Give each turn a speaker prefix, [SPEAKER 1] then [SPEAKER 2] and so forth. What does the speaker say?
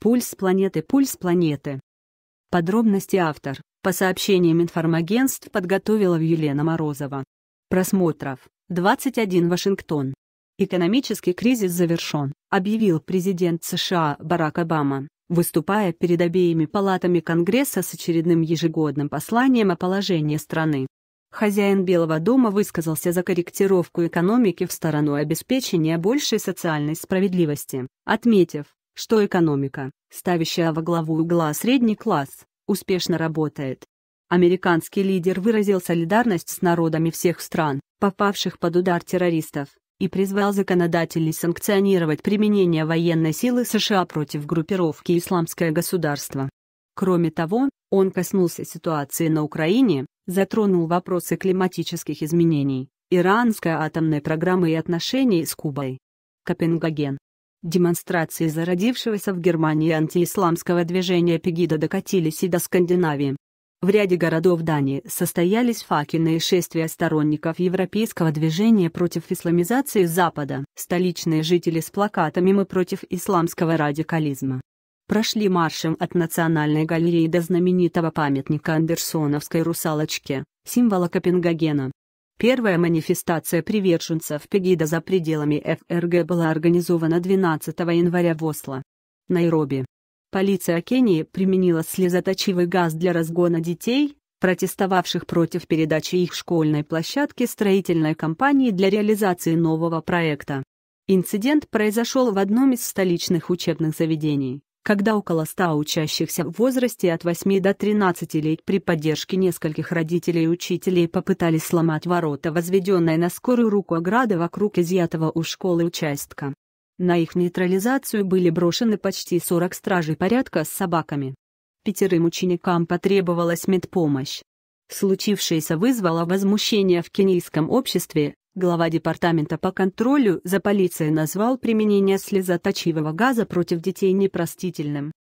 [SPEAKER 1] Пульс планеты, пульс планеты. Подробности автор. По сообщениям информагентств подготовила Елена Морозова. Просмотров. 21 Вашингтон. Экономический кризис завершен, объявил президент США Барак Обама, выступая перед обеими палатами Конгресса с очередным ежегодным посланием о положении страны. Хозяин Белого дома высказался за корректировку экономики в сторону обеспечения большей социальной справедливости, отметив, что экономика, ставящая во главу угла средний класс, успешно работает. Американский лидер выразил солидарность с народами всех стран, попавших под удар террористов, и призвал законодателей санкционировать применение военной силы США против группировки «Исламское государство». Кроме того, он коснулся ситуации на Украине, затронул вопросы климатических изменений, иранской атомной программы и отношений с Кубой. Копенгаген. Демонстрации зародившегося в Германии антиисламского движения «Пегида» докатились и до Скандинавии. В ряде городов Дании состоялись факельные шествия сторонников европейского движения против исламизации Запада. Столичные жители с плакатами «Мы против исламского радикализма» прошли маршем от Национальной галереи до знаменитого памятника Андерсоновской русалочке, символа Копенгагена. Первая манифестация приверженцев Пегида за пределами ФРГ была организована 12 января в Осло, Найроби. Полиция Кении применила слезоточивый газ для разгона детей, протестовавших против передачи их школьной площадки строительной компании для реализации нового проекта. Инцидент произошел в одном из столичных учебных заведений когда около 100 учащихся в возрасте от 8 до 13 лет при поддержке нескольких родителей и учителей попытались сломать ворота, возведенные на скорую руку ограды вокруг изъятого у школы участка. На их нейтрализацию были брошены почти 40 стражей порядка с собаками. Пятерым ученикам потребовалась медпомощь. Случившееся вызвало возмущение в кенийском обществе, Глава департамента по контролю за полицией назвал применение слезоточивого газа против детей непростительным.